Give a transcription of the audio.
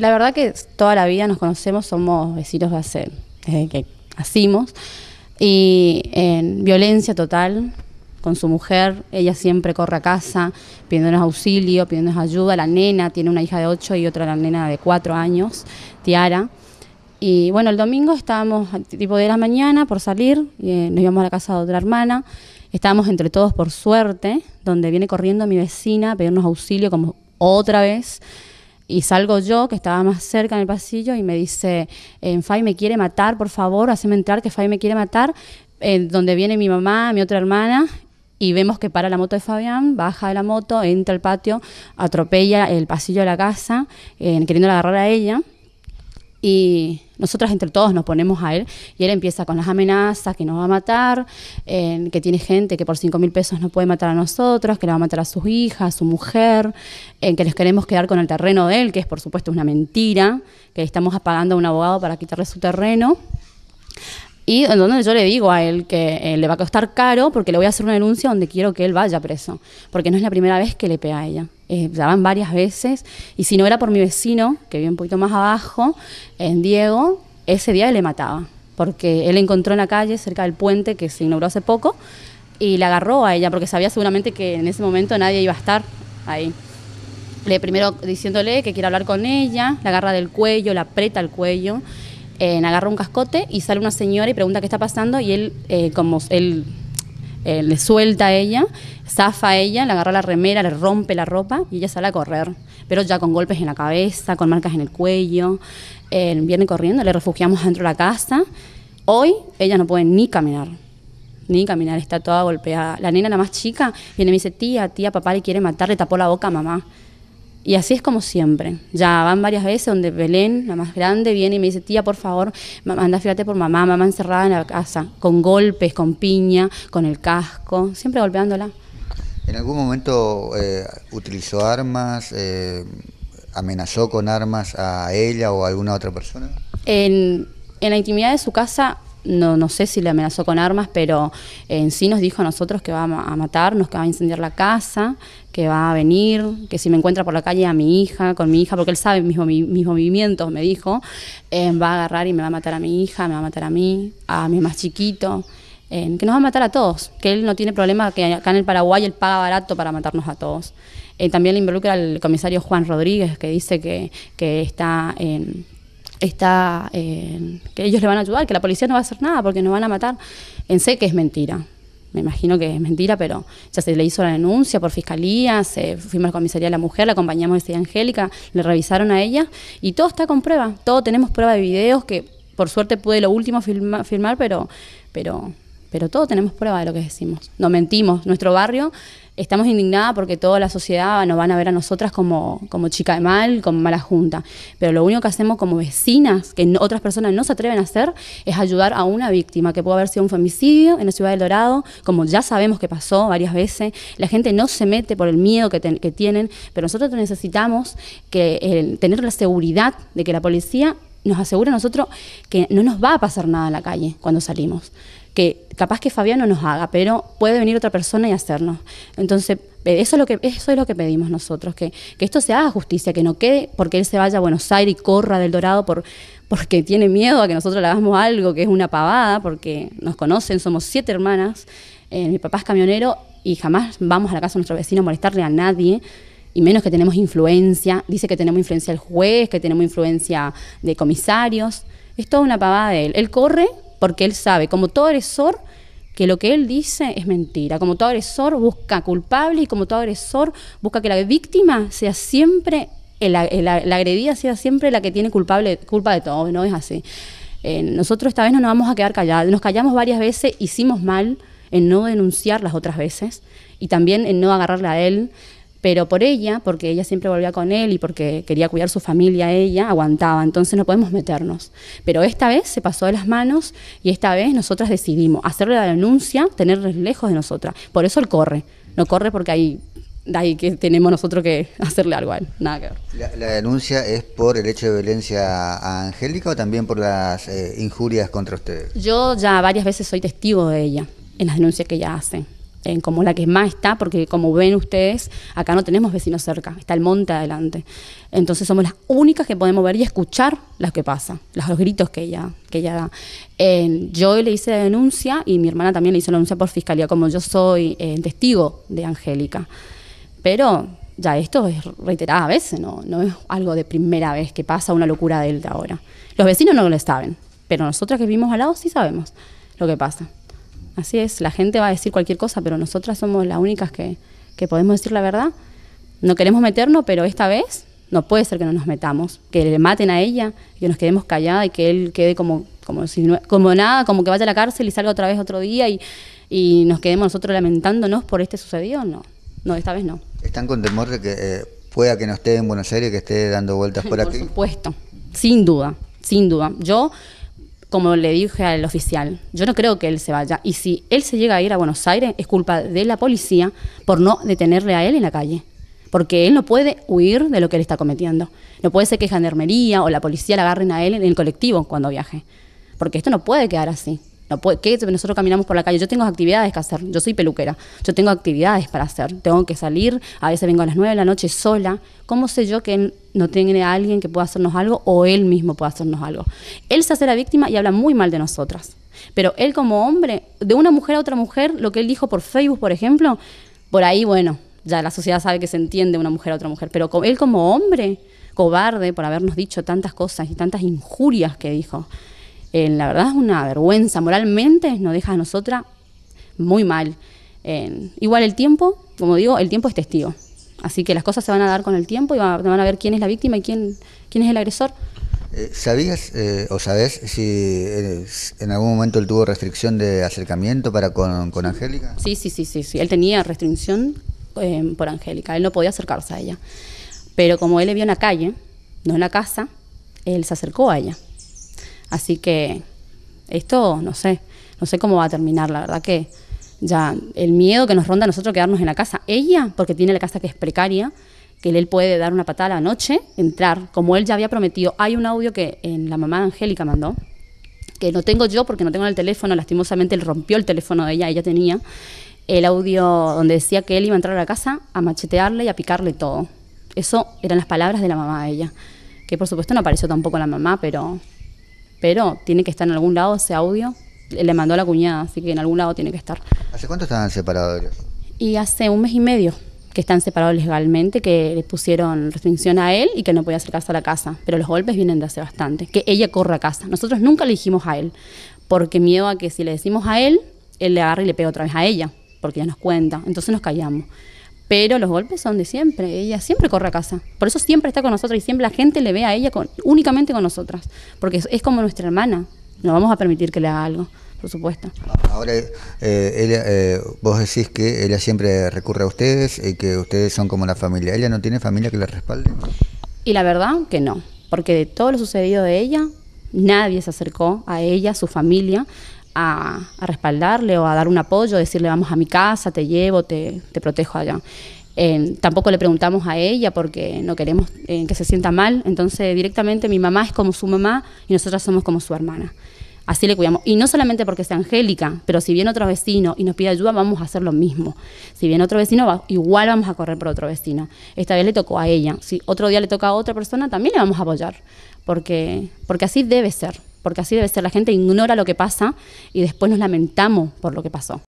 la verdad que toda la vida nos conocemos, somos vecinos de desde que nacimos. Y en violencia total con su mujer, ella siempre corre a casa pidiéndonos auxilio, pidiéndonos ayuda. La nena tiene una hija de 8 y otra la nena de 4 años, Tiara. Y bueno, el domingo estábamos tipo de la mañana por salir, eh, nos íbamos a la casa de otra hermana. Estábamos entre todos por suerte, donde viene corriendo mi vecina a pedirnos auxilio como otra vez y salgo yo, que estaba más cerca en el pasillo, y me dice, en eh, Fai me quiere matar, por favor, haceme entrar, que Fai me quiere matar. Eh, donde viene mi mamá, mi otra hermana, y vemos que para la moto de Fabián, baja de la moto, entra al patio, atropella el pasillo de la casa, eh, queriendo agarrar a ella. Y nosotras entre todos nos ponemos a él y él empieza con las amenazas, que nos va a matar, eh, que tiene gente que por cinco mil pesos no puede matar a nosotros, que le va a matar a sus hijas, a su mujer, en eh, que les queremos quedar con el terreno de él, que es por supuesto una mentira, que estamos apagando a un abogado para quitarle su terreno. Y en donde yo le digo a él que eh, le va a costar caro porque le voy a hacer una denuncia donde quiero que él vaya preso, porque no es la primera vez que le pega a ella eh, varias veces, y si no era por mi vecino, que vive un poquito más abajo, en Diego, ese día le mataba, porque él encontró en la calle, cerca del puente que se inauguró hace poco, y le agarró a ella, porque sabía seguramente que en ese momento nadie iba a estar ahí. Le, primero diciéndole que quiere hablar con ella, la agarra del cuello, la aprieta el cuello, eh, le agarra un cascote y sale una señora y pregunta qué está pasando y él, eh, como él eh, le suelta a ella, zafa a ella, le agarra la remera, le rompe la ropa y ella sale a correr, pero ya con golpes en la cabeza, con marcas en el cuello. Eh, viene corriendo, le refugiamos dentro de la casa. Hoy ella no puede ni caminar, ni caminar, está toda golpeada. La nena, la más chica, viene y me dice, tía, tía, papá le quiere matar, le tapó la boca a mamá. Y así es como siempre. Ya van varias veces donde Belén, la más grande, viene y me dice, tía, por favor, anda, fíjate por mamá, mamá encerrada en la casa, con golpes, con piña, con el casco, siempre golpeándola. ¿En algún momento eh, utilizó armas, eh, amenazó con armas a ella o a alguna otra persona? En, en la intimidad de su casa no, no sé si le amenazó con armas, pero en sí nos dijo a nosotros que va a matarnos, que va a incendiar la casa, que va a venir, que si me encuentra por la calle a mi hija, con mi hija, porque él sabe mis, mis, movimientos, me dijo, eh, va a agarrar y me va a matar a mi hija, me va a matar a mí, a mi más chiquito, eh, que nos va a matar a todos, que él no tiene problema, que acá en el Paraguay él paga barato para matarnos a todos. Eh, también le involucra al comisario Juan Rodríguez, que dice que está... en está, eh, que ellos le van a ayudar, que la policía no va a hacer nada porque nos van a matar. En sé que es mentira. Me imagino que es mentira, pero ya se le hizo la denuncia por fiscalía, se fuimos a la comisaría de la mujer, la acompañamos de Angélica, le revisaron a ella y todo está con prueba. Todo tenemos prueba de videos que por suerte pude lo último filmar, pero, pero, pero todo tenemos prueba de lo que decimos. No mentimos. Nuestro barrio estamos indignadas porque toda la sociedad nos van a ver a nosotras como, chica de mal, como mala junta. Pero lo único que hacemos como vecinas, que otras personas no se atreven a hacer, es ayudar a una víctima, que puede haber sido un femicidio en la ciudad del Dorado, como ya sabemos que pasó varias veces. La gente no se mete por el miedo que, que tienen, pero nosotros necesitamos que, tener la seguridad de que la policía nos asegura a nosotros que no nos va a pasar nada en la calle cuando salimos que capaz que Fabián no nos haga, pero puede venir otra persona y hacernos. Entonces, eh, eso es lo que, eso es lo que pedimos nosotros, que, esto se haga justicia, que no quede porque él se vaya a Buenos Aires y corra del Dorado por, porque tiene miedo a que nosotros le hagamos algo que es una pavada, porque nos conocen, somos siete hermanas, eh, mi papá es camionero y jamás vamos a la casa de nuestro vecino a molestarle a nadie y menos que tenemos influencia. Dice que tenemos influencia del juez, que tenemos influencia de comisarios. Es toda una pavada de él. Él corre porque él sabe, como todo agresor, que lo que él dice es mentira. Como todo agresor busca culpable y como todo agresor busca que la víctima sea siempre, la, agredida sea siempre la que tiene culpable, culpa de todo, no es así. Eh, nosotros esta vez no nos vamos a quedar callados, nos callamos varias veces, hicimos mal en no denunciar las otras veces y también en no agarrarla a él pero por ella, porque ella siempre volvía con él y porque quería cuidar su familia, ella aguantaba, entonces no podemos meternos. Pero esta vez se pasó de las manos y esta vez nosotras decidimos hacerle la denuncia, tenerle lejos de nosotras. Por eso él corre, no corre porque ahí que tenemos nosotros que hacerle algo a él. Nada que ver. La, denuncia es por el hecho de violencia a Angélica o también por las eh, injurias contra ustedes? Yo ya varias veces soy testigo de ella en las denuncias que ella hace como la que más está, porque como ven ustedes, acá no tenemos vecinos cerca, está el monte adelante. Entonces somos las únicas que podemos ver y escuchar lo que pasa, los, gritos que ella, que ella da. yo le hice la denuncia y mi hermana también le hizo la denuncia por fiscalía, como yo soy eh, testigo de Angélica. Pero ya esto es reiterada a veces, ¿no? no es algo de primera vez que pasa una locura de él ahora. Los vecinos no lo saben, pero nosotros que vivimos al lado sí sabemos lo que pasa. Así es, la gente va a decir cualquier cosa, pero nosotras somos las únicas que, que podemos decir la verdad. No queremos meternos, pero esta vez no puede ser que no nos metamos, que le maten a ella, que nos quedemos calladas y que él quede como, como, si como nada, como que vaya a la cárcel y salga otra vez otro día y, y nos quedemos nosotros lamentándonos por este sucedido. No, no, esta vez no. ¿Están con temor de que eh, pueda que no esté en Buenos Aires, que esté dando vueltas por, por aquí? Por supuesto, sin duda, sin duda. Yo como le dije al oficial, yo no creo que él se vaya. Y si él se llega a ir a Buenos Aires, es culpa de la policía por no detenerle a él en la calle. Porque él no puede huir de lo que él está cometiendo. No puede ser que gendarmería o la policía le agarren a él en el colectivo cuando viaje. Porque esto no puede quedar así. No ¿qué? Nosotros caminamos por la calle. Yo tengo actividades que hacer. Yo soy peluquera. Yo tengo actividades para hacer. Tengo que salir. A veces vengo a las 9 de la noche sola. ¿Cómo sé yo que no tiene a alguien que pueda hacernos algo o él mismo pueda hacernos algo? Él se hace la víctima y habla muy mal de nosotras. Pero él como hombre, de una mujer a otra mujer, lo que él dijo por Facebook, por ejemplo, por ahí, bueno, ya la sociedad sabe que se entiende una mujer a otra mujer. Pero él como hombre, cobarde por habernos dicho tantas cosas y tantas injurias que dijo. Eh, la verdad es una vergüenza, moralmente nos deja a nosotras muy mal. Eh, igual el tiempo, como digo, el tiempo es testigo. Así que las cosas se van a dar con el tiempo y van a ver quién es la víctima y quién, quién es el agresor. Eh, ¿Sabías o sabes si en algún momento él tuvo restricción de acercamiento para con, Angélica? Sí, sí, sí, sí, Él tenía restricción por Angélica. Él no podía acercarse a ella. Pero como él le vio en la calle, no en la casa, él se acercó a ella. Así que esto, no sé, no sé cómo va a terminar, la verdad que ya el miedo que nos ronda a nosotros quedarnos en la casa. Ella, porque tiene la casa que es precaria, que él puede dar una patada a la noche, entrar, como él ya había prometido. Hay un audio que en la mamá de Angélica mandó, que no tengo yo porque no tengo el teléfono, lastimosamente él rompió el teléfono de ella, ella tenía el audio donde decía que él iba a entrar a la casa a machetearle y a picarle todo. Eso eran las palabras de la mamá de ella, que por supuesto no apareció tampoco la mamá, pero pero tiene que estar en algún lado ese audio. Le mandó a la cuñada, así que en algún lado tiene que estar. ¿Hace cuánto estaban separados Y hace un mes y medio que están separados legalmente, que le pusieron restricción a él y que no podía acercarse a la casa. Pero los golpes vienen de hace bastante, que ella corra a casa. Nosotros nunca le dijimos a él, porque miedo a que si le decimos a él, él le agarre y le pegue otra vez a ella, porque ya nos cuenta. Entonces nos callamos. Pero los golpes son de siempre. Ella siempre corre a casa. Por eso siempre está con nosotros y siempre la gente le ve a ella únicamente con nosotras. Porque es, como nuestra hermana. No vamos a permitir que le haga algo por supuesto. Ahora, eh, eh, vos decís que ella siempre recurre a ustedes y que ustedes son como la familia. ¿Ella no tiene familia que la respalde? Y la verdad que no, porque de todo lo sucedido de ella, Nadie se acercó a ella, a su familia, a, respaldarle o a dar un apoyo, decirle vamos a mi casa, te llevo, te, protejo allá. tampoco le preguntamos a ella porque no queremos eh, que se sienta mal, entonces directamente mi mamá es como su mamá y nosotras somos como su hermana. Así le cuidamos. Y no solamente porque sea Angélica, pero si viene otro vecino y nos pide ayuda, vamos a hacer lo mismo. Si viene otro vecino, va, igual vamos a correr por otro vecino. Esta vez le tocó a ella. Si otro día le toca a otra persona, también le vamos a apoyar. Porque, porque así debe ser. Porque así debe ser. La gente ignora lo que pasa y después nos lamentamos por lo que pasó.